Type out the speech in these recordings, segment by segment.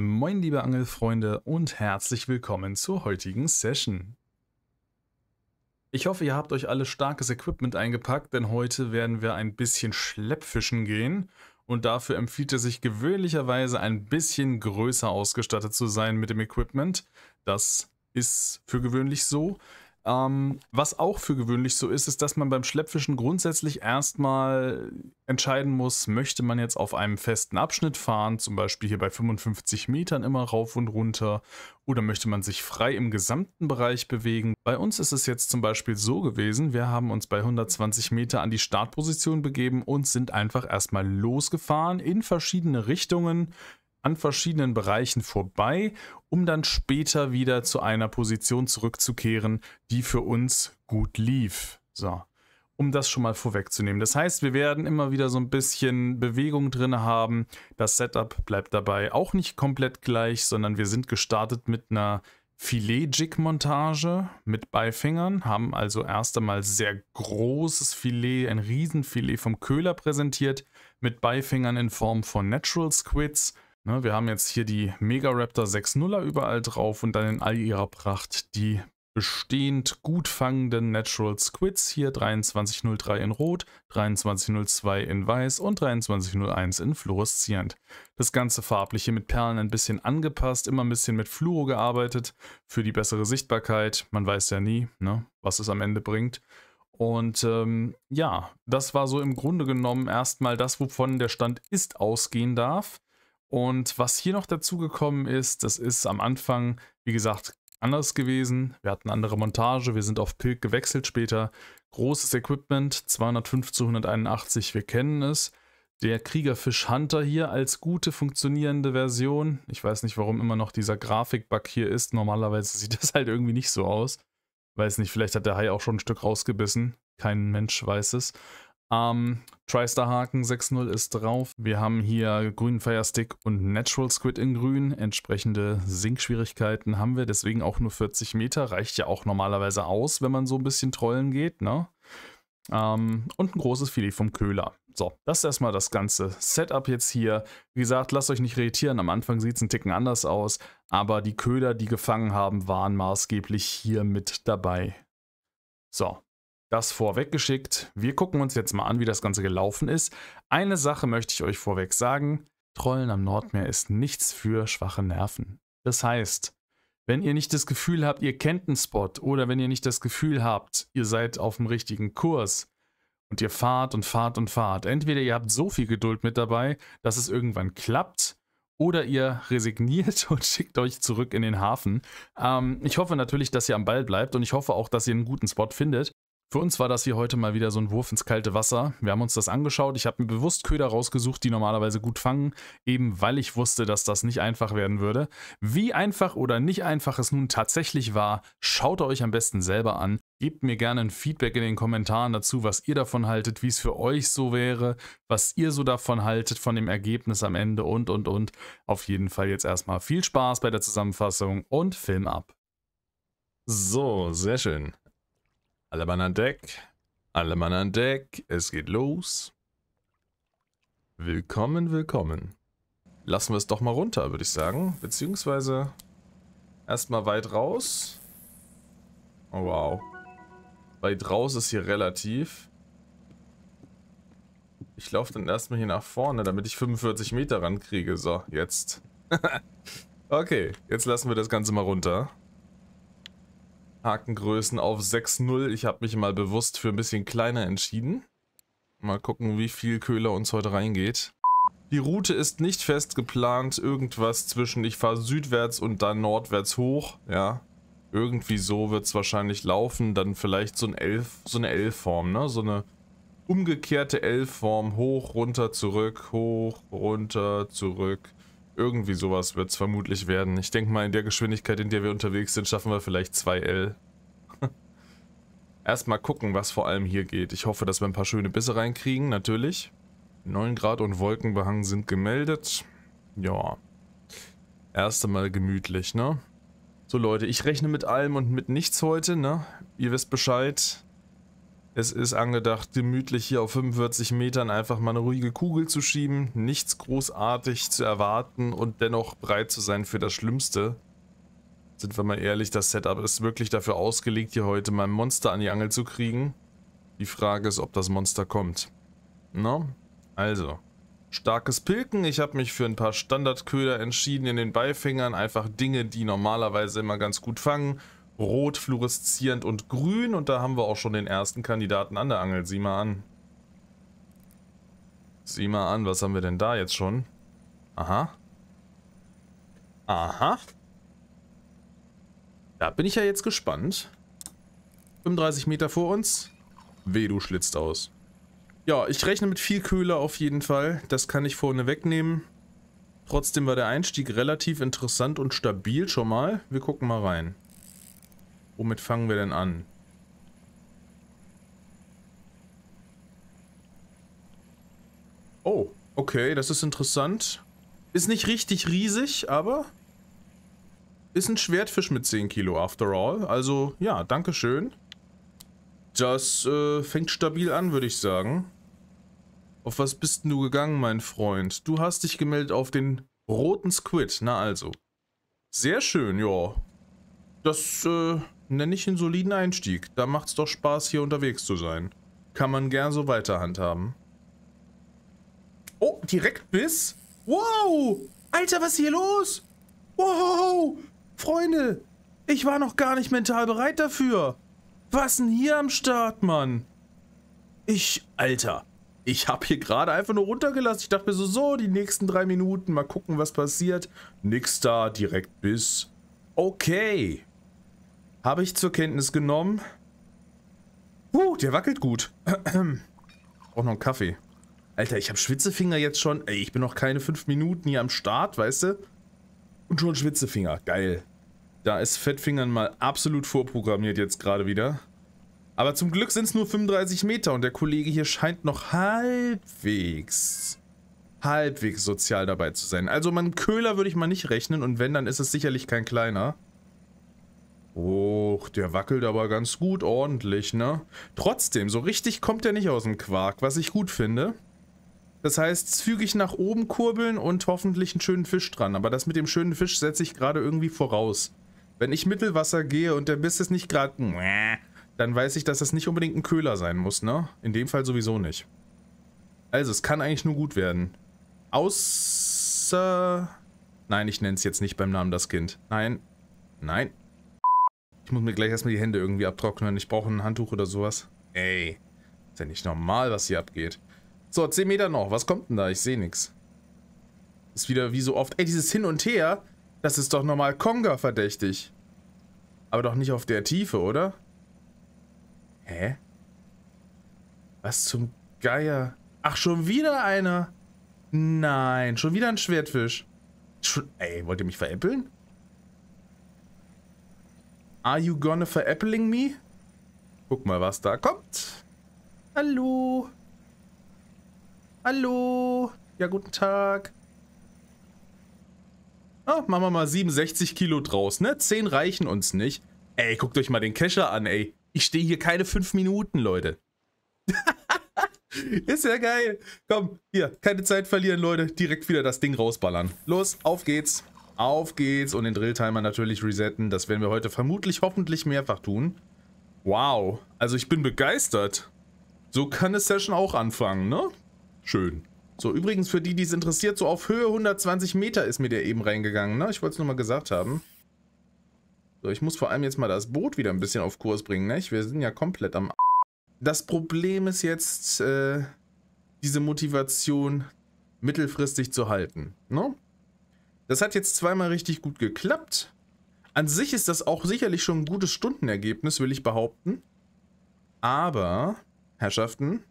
Moin liebe Angelfreunde und herzlich willkommen zur heutigen Session. Ich hoffe, ihr habt euch alle starkes Equipment eingepackt, denn heute werden wir ein bisschen Schleppfischen gehen und dafür empfiehlt es sich gewöhnlicherweise ein bisschen größer ausgestattet zu sein mit dem Equipment. Das ist für gewöhnlich so. Ähm, was auch für gewöhnlich so ist, ist, dass man beim Schleppfischen grundsätzlich erstmal entscheiden muss, möchte man jetzt auf einem festen Abschnitt fahren, zum Beispiel hier bei 55 Metern immer rauf und runter, oder möchte man sich frei im gesamten Bereich bewegen. Bei uns ist es jetzt zum Beispiel so gewesen, wir haben uns bei 120 Meter an die Startposition begeben und sind einfach erstmal losgefahren in verschiedene Richtungen an verschiedenen Bereichen vorbei, um dann später wieder zu einer Position zurückzukehren, die für uns gut lief. So, um das schon mal vorwegzunehmen. Das heißt, wir werden immer wieder so ein bisschen Bewegung drin haben. Das Setup bleibt dabei auch nicht komplett gleich, sondern wir sind gestartet mit einer Filet-Jig-Montage mit Beifingern, haben also erst einmal sehr großes Filet, ein Riesenfilet vom Köhler präsentiert, mit Beifingern in Form von Natural Squids Ne, wir haben jetzt hier die Mega Raptor 6.0er überall drauf und dann in all ihrer Pracht die bestehend gut fangenden Natural Squids hier 2303 in Rot, 2302 in Weiß und 2301 in Fluoreszierend. Das ganze farbliche mit Perlen ein bisschen angepasst, immer ein bisschen mit Fluoro gearbeitet für die bessere Sichtbarkeit. Man weiß ja nie, ne, was es am Ende bringt. Und ähm, ja, das war so im Grunde genommen erstmal das, wovon der Stand ist ausgehen darf. Und was hier noch dazugekommen ist, das ist am Anfang, wie gesagt, anders gewesen. Wir hatten andere Montage, wir sind auf Pilk gewechselt später. Großes Equipment, 205 zu 181, wir kennen es. Der Kriegerfisch Hunter hier als gute funktionierende Version. Ich weiß nicht, warum immer noch dieser Grafikbug hier ist. Normalerweise sieht das halt irgendwie nicht so aus. Weiß nicht, vielleicht hat der Hai auch schon ein Stück rausgebissen. Kein Mensch weiß es. Ähm, TriStar Haken 6.0 ist drauf. Wir haben hier grünen Fire Stick und Natural Squid in grün. Entsprechende Sinkschwierigkeiten haben wir, deswegen auch nur 40 Meter. Reicht ja auch normalerweise aus, wenn man so ein bisschen trollen geht, ne? Ähm, und ein großes Filet vom Köhler. So, das ist erstmal das ganze Setup jetzt hier. Wie gesagt, lasst euch nicht irritieren, am Anfang sieht es ein Ticken anders aus, aber die Köder, die gefangen haben, waren maßgeblich hier mit dabei. So, das vorweggeschickt. Wir gucken uns jetzt mal an, wie das Ganze gelaufen ist. Eine Sache möchte ich euch vorweg sagen. Trollen am Nordmeer ist nichts für schwache Nerven. Das heißt, wenn ihr nicht das Gefühl habt, ihr kennt einen Spot oder wenn ihr nicht das Gefühl habt, ihr seid auf dem richtigen Kurs und ihr fahrt und fahrt und fahrt, entweder ihr habt so viel Geduld mit dabei, dass es irgendwann klappt oder ihr resigniert und schickt euch zurück in den Hafen. Ähm, ich hoffe natürlich, dass ihr am Ball bleibt und ich hoffe auch, dass ihr einen guten Spot findet. Für uns war das hier heute mal wieder so ein Wurf ins kalte Wasser. Wir haben uns das angeschaut. Ich habe mir bewusst Köder rausgesucht, die normalerweise gut fangen, eben weil ich wusste, dass das nicht einfach werden würde. Wie einfach oder nicht einfach es nun tatsächlich war, schaut euch am besten selber an. Gebt mir gerne ein Feedback in den Kommentaren dazu, was ihr davon haltet, wie es für euch so wäre, was ihr so davon haltet von dem Ergebnis am Ende und, und, und. Auf jeden Fall jetzt erstmal viel Spaß bei der Zusammenfassung und Film ab. So, sehr schön. Alle Mann an Deck. Alle Mann an Deck. Es geht los. Willkommen, willkommen. Lassen wir es doch mal runter, würde ich sagen. Beziehungsweise erstmal weit raus. Oh, wow. Weit raus ist hier relativ. Ich laufe dann erstmal hier nach vorne, damit ich 45 Meter rankriege. So, jetzt. okay, jetzt lassen wir das Ganze mal runter. Hakengrößen auf 6,0. Ich habe mich mal bewusst für ein bisschen kleiner entschieden. Mal gucken, wie viel Köhler uns heute reingeht. Die Route ist nicht fest geplant. Irgendwas zwischen ich fahre südwärts und dann nordwärts hoch. Ja, irgendwie so wird es wahrscheinlich laufen. Dann vielleicht so, ein L, so eine L-Form, ne? So eine umgekehrte L-Form. Hoch, runter, zurück, hoch, runter, zurück. Irgendwie sowas wird es vermutlich werden. Ich denke mal, in der Geschwindigkeit, in der wir unterwegs sind, schaffen wir vielleicht 2L. Erstmal gucken, was vor allem hier geht. Ich hoffe, dass wir ein paar schöne Bisse reinkriegen, natürlich. 9 Grad und Wolkenbehang sind gemeldet. Ja. Erst einmal gemütlich, ne? So Leute, ich rechne mit allem und mit nichts heute, ne? Ihr wisst Bescheid. Es ist angedacht, gemütlich hier auf 45 Metern einfach mal eine ruhige Kugel zu schieben, nichts großartig zu erwarten und dennoch bereit zu sein für das Schlimmste. Sind wir mal ehrlich, das Setup ist wirklich dafür ausgelegt, hier heute mal ein Monster an die Angel zu kriegen. Die Frage ist, ob das Monster kommt. No? Also, starkes Pilken. Ich habe mich für ein paar Standardköder entschieden in den Beifängern. Einfach Dinge, die normalerweise immer ganz gut fangen rot, fluoreszierend und grün. Und da haben wir auch schon den ersten Kandidaten an der Angel. Sieh mal an. Sieh mal an, was haben wir denn da jetzt schon? Aha. Aha. Da bin ich ja jetzt gespannt. 35 Meter vor uns. Weh, du schlitzt aus. Ja, ich rechne mit viel Köhler auf jeden Fall. Das kann ich vorne wegnehmen. Trotzdem war der Einstieg relativ interessant und stabil schon mal. Wir gucken mal rein. Womit fangen wir denn an? Oh, okay, das ist interessant. Ist nicht richtig riesig, aber ist ein Schwertfisch mit 10 Kilo, after all. Also, ja, danke schön. Das äh, fängt stabil an, würde ich sagen. Auf was bist denn du gegangen, mein Freund? Du hast dich gemeldet auf den roten Squid. Na also. Sehr schön, ja. Das, äh, Nenne ich einen soliden Einstieg. Da macht's doch Spaß, hier unterwegs zu sein. Kann man gern so weiter handhaben. Oh, direkt bis. Wow! Alter, was ist hier los? Wow! Freunde, ich war noch gar nicht mental bereit dafür. Was denn hier am Start, Mann? Ich, Alter, ich hab hier gerade einfach nur runtergelassen. Ich dachte mir so, so, die nächsten drei Minuten, mal gucken, was passiert. Nix da, direkt bis. Okay. Okay. Habe ich zur Kenntnis genommen. Uh, der wackelt gut. Auch noch einen Kaffee. Alter, ich habe Schwitzefinger jetzt schon. Ey, ich bin noch keine fünf Minuten hier am Start, weißt du? Und schon Schwitzefinger. Geil. Da ist Fettfingern mal absolut vorprogrammiert jetzt gerade wieder. Aber zum Glück sind es nur 35 Meter und der Kollege hier scheint noch halbwegs, halbwegs sozial dabei zu sein. Also man Köhler würde ich mal nicht rechnen und wenn, dann ist es sicherlich kein kleiner. Och, der wackelt aber ganz gut ordentlich, ne? Trotzdem, so richtig kommt er nicht aus dem Quark, was ich gut finde. Das heißt, zügig nach oben kurbeln und hoffentlich einen schönen Fisch dran. Aber das mit dem schönen Fisch setze ich gerade irgendwie voraus. Wenn ich Mittelwasser gehe und der Biss ist nicht gerade... Dann weiß ich, dass das nicht unbedingt ein Köhler sein muss, ne? In dem Fall sowieso nicht. Also, es kann eigentlich nur gut werden. Außer... Nein, ich nenne es jetzt nicht beim Namen das Kind. Nein. Nein. Ich muss mir gleich erstmal die Hände irgendwie abtrocknen. Ich brauche ein Handtuch oder sowas. Ey, ist ja nicht normal, was hier abgeht. So, 10 Meter noch. Was kommt denn da? Ich sehe nichts. Ist wieder wie so oft. Ey, dieses Hin und Her, das ist doch normal Konga verdächtig. Aber doch nicht auf der Tiefe, oder? Hä? Was zum Geier? Ach, schon wieder einer. Nein, schon wieder ein Schwertfisch. Schon, ey, wollt ihr mich veräppeln? Are you gonna verappling me? Guck mal, was da kommt. Hallo. Hallo. Ja, guten Tag. Oh, machen wir mal 67 Kilo draus, ne? 10 reichen uns nicht. Ey, guckt euch mal den Kescher an, ey. Ich stehe hier keine 5 Minuten, Leute. Ist ja geil. Komm, hier, keine Zeit verlieren, Leute. Direkt wieder das Ding rausballern. Los, auf geht's. Auf geht's und den Drilltimer natürlich resetten. Das werden wir heute vermutlich hoffentlich mehrfach tun. Wow, also ich bin begeistert. So kann eine Session auch anfangen, ne? Schön. So, übrigens für die, die es interessiert, so auf Höhe 120 Meter ist mir der eben reingegangen, ne? Ich wollte es nur mal gesagt haben. So, ich muss vor allem jetzt mal das Boot wieder ein bisschen auf Kurs bringen, ne? Wir sind ja komplett am... A das Problem ist jetzt, äh, diese Motivation mittelfristig zu halten, ne? Das hat jetzt zweimal richtig gut geklappt. An sich ist das auch sicherlich schon ein gutes Stundenergebnis, will ich behaupten. Aber, Herrschaften,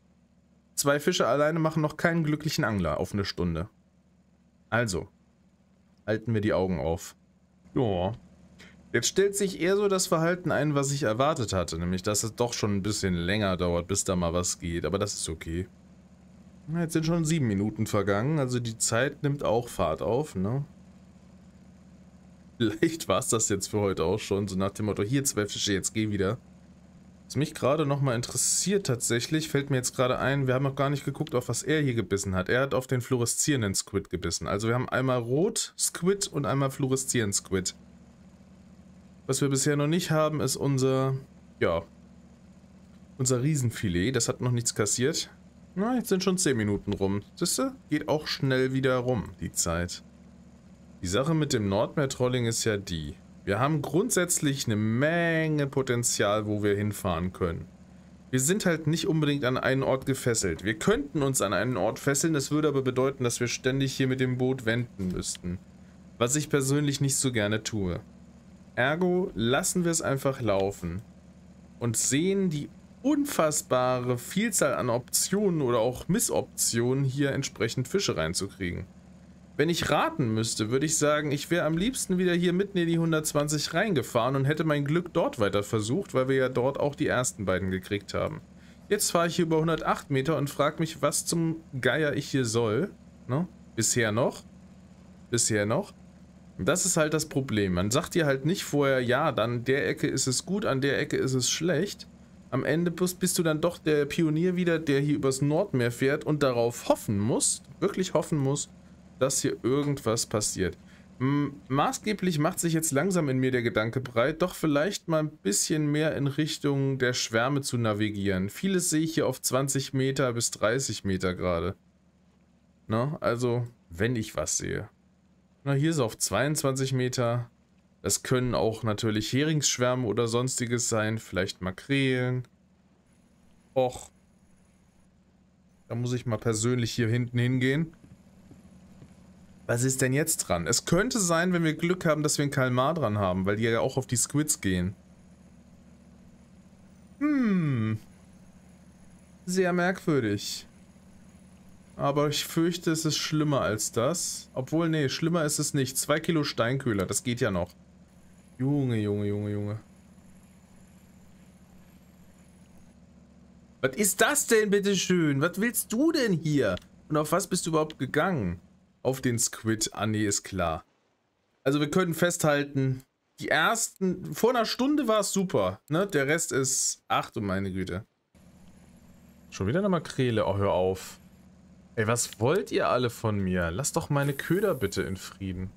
zwei Fische alleine machen noch keinen glücklichen Angler auf eine Stunde. Also, halten wir die Augen auf. Joa. Jetzt stellt sich eher so das Verhalten ein, was ich erwartet hatte. Nämlich, dass es doch schon ein bisschen länger dauert, bis da mal was geht. Aber das ist okay. Jetzt sind schon sieben Minuten vergangen. Also die Zeit nimmt auch Fahrt auf, ne? Vielleicht war es das jetzt für heute auch schon, so nach dem Motto, hier zwei Fische, jetzt geh wieder. Was mich gerade nochmal interessiert tatsächlich, fällt mir jetzt gerade ein, wir haben noch gar nicht geguckt, auf was er hier gebissen hat. Er hat auf den fluoreszierenden Squid gebissen. Also wir haben einmal Rot-Squid und einmal fluoreszierenden Squid. Was wir bisher noch nicht haben, ist unser, ja, unser Riesenfilet. Das hat noch nichts kassiert. Na, jetzt sind schon 10 Minuten rum. Siehst du? Geht auch schnell wieder rum, die Zeit. Die Sache mit dem Nordmeer-Trolling ist ja die. Wir haben grundsätzlich eine Menge Potenzial, wo wir hinfahren können. Wir sind halt nicht unbedingt an einen Ort gefesselt. Wir könnten uns an einen Ort fesseln, das würde aber bedeuten, dass wir ständig hier mit dem Boot wenden müssten. Was ich persönlich nicht so gerne tue. Ergo lassen wir es einfach laufen und sehen die unfassbare Vielzahl an Optionen oder auch Missoptionen, hier entsprechend Fische reinzukriegen. Wenn ich raten müsste, würde ich sagen, ich wäre am liebsten wieder hier mitten in die 120 reingefahren und hätte mein Glück dort weiter versucht, weil wir ja dort auch die ersten beiden gekriegt haben. Jetzt fahre ich hier über 108 Meter und frage mich, was zum Geier ich hier soll. Ne? Bisher noch. Bisher noch. Das ist halt das Problem. Man sagt dir halt nicht vorher, ja, dann der Ecke ist es gut, an der Ecke ist es schlecht. Am Ende bist du dann doch der Pionier wieder, der hier übers Nordmeer fährt und darauf hoffen muss, wirklich hoffen muss, dass hier irgendwas passiert. Maßgeblich macht sich jetzt langsam in mir der Gedanke breit, doch vielleicht mal ein bisschen mehr in Richtung der Schwärme zu navigieren. Vieles sehe ich hier auf 20 Meter bis 30 Meter gerade. Na, also, wenn ich was sehe. Na, hier ist auf 22 Meter. Das können auch natürlich Heringsschwärme oder sonstiges sein, vielleicht Makrelen. Och. Da muss ich mal persönlich hier hinten hingehen. Was ist denn jetzt dran? Es könnte sein, wenn wir Glück haben, dass wir einen Kalmar dran haben, weil die ja auch auf die Squids gehen. Hm. Sehr merkwürdig. Aber ich fürchte, es ist schlimmer als das. Obwohl, nee, schlimmer ist es nicht. Zwei Kilo Steinköhler, das geht ja noch. Junge, Junge, Junge, Junge. Was ist das denn, bitteschön? Was willst du denn hier? Und auf was bist du überhaupt gegangen? auf den Squid. Ah, nee, ist klar. Also wir können festhalten, die ersten, vor einer Stunde war es super, ne? Der Rest ist, ach du meine Güte. Schon wieder eine Makrele, oh hör auf. Ey, was wollt ihr alle von mir? Lasst doch meine Köder bitte in Frieden.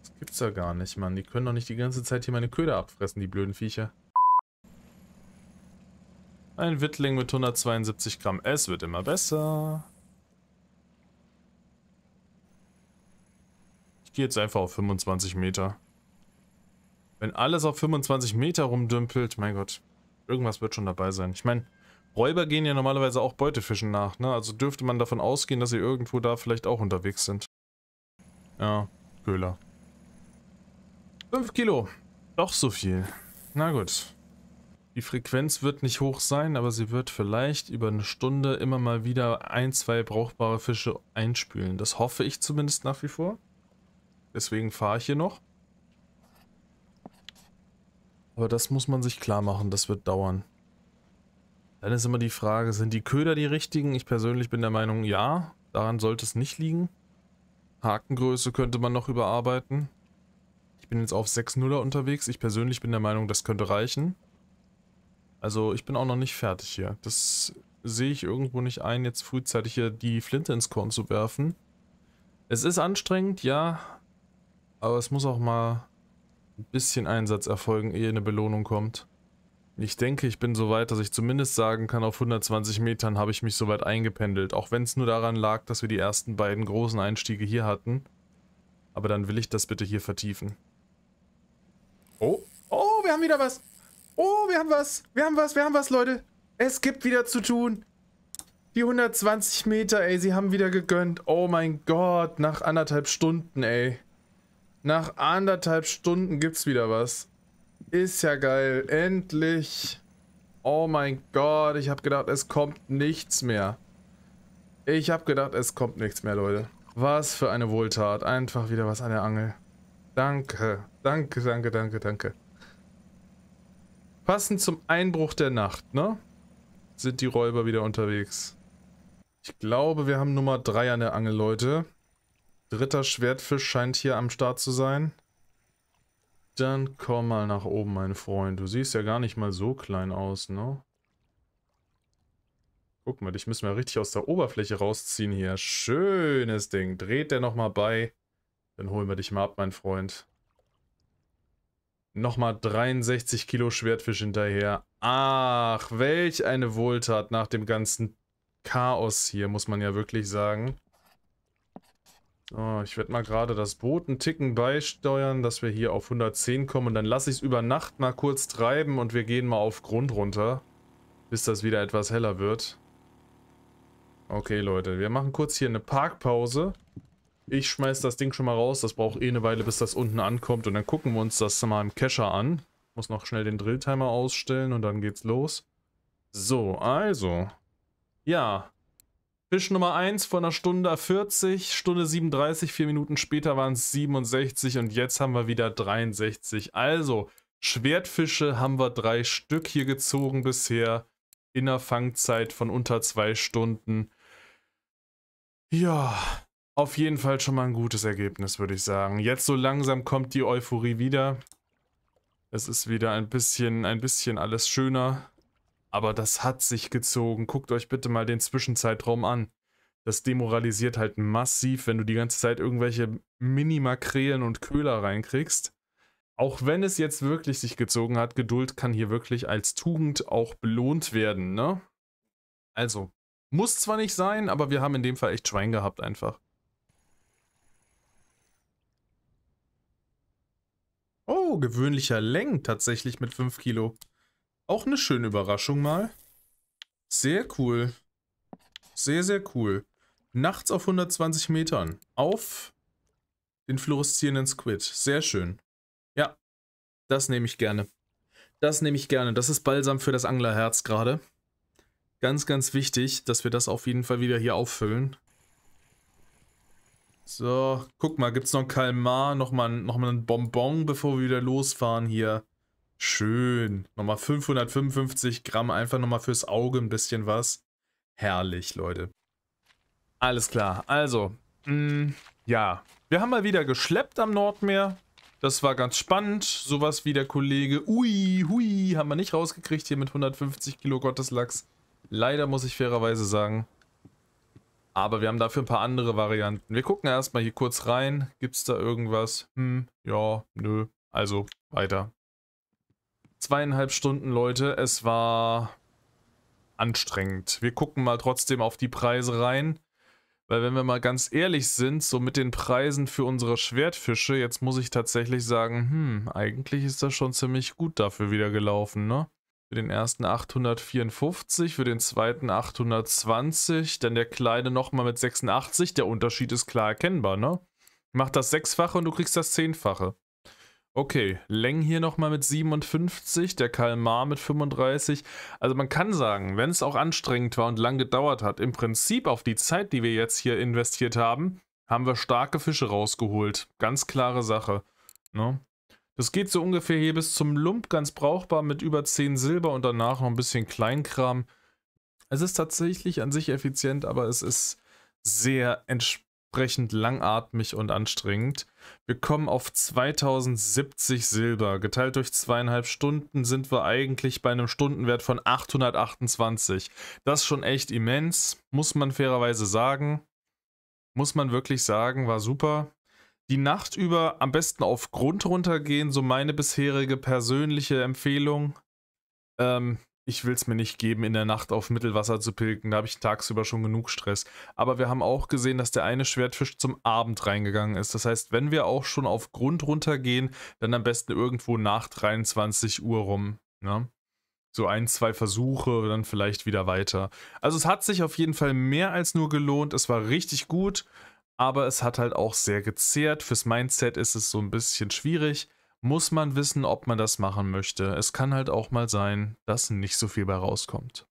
Das gibt's ja gar nicht, Mann. Die können doch nicht die ganze Zeit hier meine Köder abfressen, die blöden Viecher. Ein Wittling mit 172 Gramm. Es wird immer besser. Ich gehe jetzt einfach auf 25 Meter. Wenn alles auf 25 Meter rumdümpelt, mein Gott, irgendwas wird schon dabei sein. Ich meine, Räuber gehen ja normalerweise auch Beutefischen nach, ne? Also dürfte man davon ausgehen, dass sie irgendwo da vielleicht auch unterwegs sind. Ja, Köhler. 5 Kilo. Doch so viel. Na gut. Die Frequenz wird nicht hoch sein, aber sie wird vielleicht über eine Stunde immer mal wieder ein, zwei brauchbare Fische einspülen. Das hoffe ich zumindest nach wie vor. Deswegen fahre ich hier noch. Aber das muss man sich klar machen, das wird dauern. Dann ist immer die Frage, sind die Köder die richtigen? Ich persönlich bin der Meinung, ja. Daran sollte es nicht liegen. Hakengröße könnte man noch überarbeiten. Ich bin jetzt auf 6-0er unterwegs. Ich persönlich bin der Meinung, das könnte reichen. Also ich bin auch noch nicht fertig hier. Das sehe ich irgendwo nicht ein, jetzt frühzeitig hier die Flinte ins Korn zu werfen. Es ist anstrengend, ja, aber es muss auch mal ein bisschen Einsatz erfolgen, ehe eine Belohnung kommt. Ich denke, ich bin so weit, dass ich zumindest sagen kann, auf 120 Metern habe ich mich so weit eingependelt. Auch wenn es nur daran lag, dass wir die ersten beiden großen Einstiege hier hatten. Aber dann will ich das bitte hier vertiefen. Oh, oh, wir haben wieder was. Oh, wir haben was. Wir haben was, wir haben was, Leute. Es gibt wieder zu tun. Die 120 Meter, ey, sie haben wieder gegönnt. Oh mein Gott, nach anderthalb Stunden, ey. Nach anderthalb Stunden gibt's wieder was. Ist ja geil. Endlich. Oh mein Gott, ich habe gedacht, es kommt nichts mehr. Ich habe gedacht, es kommt nichts mehr, Leute. Was für eine Wohltat. Einfach wieder was an der Angel. Danke. Danke, danke, danke, danke. Passend zum Einbruch der Nacht, ne? Sind die Räuber wieder unterwegs. Ich glaube, wir haben Nummer 3 an der Angel, Leute. Dritter Schwertfisch scheint hier am Start zu sein. Dann komm mal nach oben, mein Freund. Du siehst ja gar nicht mal so klein aus, ne? Guck mal, dich müssen wir richtig aus der Oberfläche rausziehen hier. Schönes Ding. Dreht der nochmal bei. Dann holen wir dich mal ab, mein Freund. Nochmal 63 Kilo Schwertfisch hinterher. Ach, welch eine Wohltat nach dem ganzen Chaos hier, muss man ja wirklich sagen. Oh, ich werde mal gerade das Boot einen Ticken beisteuern, dass wir hier auf 110 kommen. Und dann lasse ich es über Nacht mal kurz treiben und wir gehen mal auf Grund runter, bis das wieder etwas heller wird. Okay, Leute, wir machen kurz hier eine Parkpause. Ich schmeiß das Ding schon mal raus. Das braucht eh eine Weile, bis das unten ankommt. Und dann gucken wir uns das mal im Kescher an. Muss noch schnell den Drilltimer ausstellen und dann geht's los. So, also. Ja, Fisch Nummer 1 vor einer Stunde 40, Stunde 37, vier Minuten später waren es 67 und jetzt haben wir wieder 63. Also, Schwertfische haben wir drei Stück hier gezogen bisher in einer Fangzeit von unter zwei Stunden. Ja, auf jeden Fall schon mal ein gutes Ergebnis, würde ich sagen. Jetzt so langsam kommt die Euphorie wieder. Es ist wieder ein bisschen, ein bisschen alles schöner. Aber das hat sich gezogen. Guckt euch bitte mal den Zwischenzeitraum an. Das demoralisiert halt massiv, wenn du die ganze Zeit irgendwelche Minimakrelen und Köhler reinkriegst. Auch wenn es jetzt wirklich sich gezogen hat, Geduld kann hier wirklich als Tugend auch belohnt werden, ne? Also, muss zwar nicht sein, aber wir haben in dem Fall echt Schwein gehabt einfach. Oh, gewöhnlicher Längen tatsächlich mit 5 Kilo. Auch eine schöne Überraschung mal. Sehr cool. Sehr, sehr cool. Nachts auf 120 Metern. Auf den fluoreszierenden Squid. Sehr schön. Ja, das nehme ich gerne. Das nehme ich gerne. Das ist Balsam für das Anglerherz gerade. Ganz, ganz wichtig, dass wir das auf jeden Fall wieder hier auffüllen. So, guck mal, gibt es noch einen Kalmar, nochmal noch mal ein Bonbon, bevor wir wieder losfahren hier. Schön. Nochmal 555 Gramm, einfach nochmal fürs Auge ein bisschen was. Herrlich, Leute. Alles klar. Also, mh, mm, ja. Wir haben mal wieder geschleppt am Nordmeer. Das war ganz spannend. Sowas wie der Kollege. Ui, hui, haben wir nicht rausgekriegt hier mit 150 Kilo Gotteslachs. Leider muss ich fairerweise sagen. Aber wir haben dafür ein paar andere Varianten. Wir gucken erstmal hier kurz rein. Gibt es da irgendwas? Hm, ja, nö. Also, weiter zweieinhalb Stunden, Leute. Es war anstrengend. Wir gucken mal trotzdem auf die Preise rein. Weil wenn wir mal ganz ehrlich sind, so mit den Preisen für unsere Schwertfische, jetzt muss ich tatsächlich sagen, hm, eigentlich ist das schon ziemlich gut dafür wieder gelaufen, ne? Für den ersten 854, für den zweiten 820, dann der kleine nochmal mit 86. Der Unterschied ist klar erkennbar, ne? Mach das Sechsfache und du kriegst das Zehnfache. Okay, Leng hier nochmal mit 57, der Kalmar mit 35. Also man kann sagen, wenn es auch anstrengend war und lang gedauert hat, im Prinzip auf die Zeit, die wir jetzt hier investiert haben, haben wir starke Fische rausgeholt. Ganz klare Sache. Ne? Das geht so ungefähr hier bis zum Lump, ganz brauchbar mit über 10 Silber und danach noch ein bisschen Kleinkram. Es ist tatsächlich an sich effizient, aber es ist sehr entspannt entsprechend langatmig und anstrengend. Wir kommen auf 2070 Silber. Geteilt durch zweieinhalb Stunden sind wir eigentlich bei einem Stundenwert von 828. Das ist schon echt immens, muss man fairerweise sagen. Muss man wirklich sagen, war super. Die Nacht über am besten auf Grund runtergehen, so meine bisherige persönliche Empfehlung. Ähm, ich will es mir nicht geben, in der Nacht auf Mittelwasser zu pilken. Da habe ich tagsüber schon genug Stress. Aber wir haben auch gesehen, dass der eine Schwertfisch zum Abend reingegangen ist. Das heißt, wenn wir auch schon auf Grund runtergehen, dann am besten irgendwo nach 23 Uhr rum. Ne? So ein, zwei Versuche, dann vielleicht wieder weiter. Also es hat sich auf jeden Fall mehr als nur gelohnt. Es war richtig gut, aber es hat halt auch sehr gezehrt. Fürs Mindset ist es so ein bisschen schwierig muss man wissen, ob man das machen möchte. Es kann halt auch mal sein, dass nicht so viel bei rauskommt.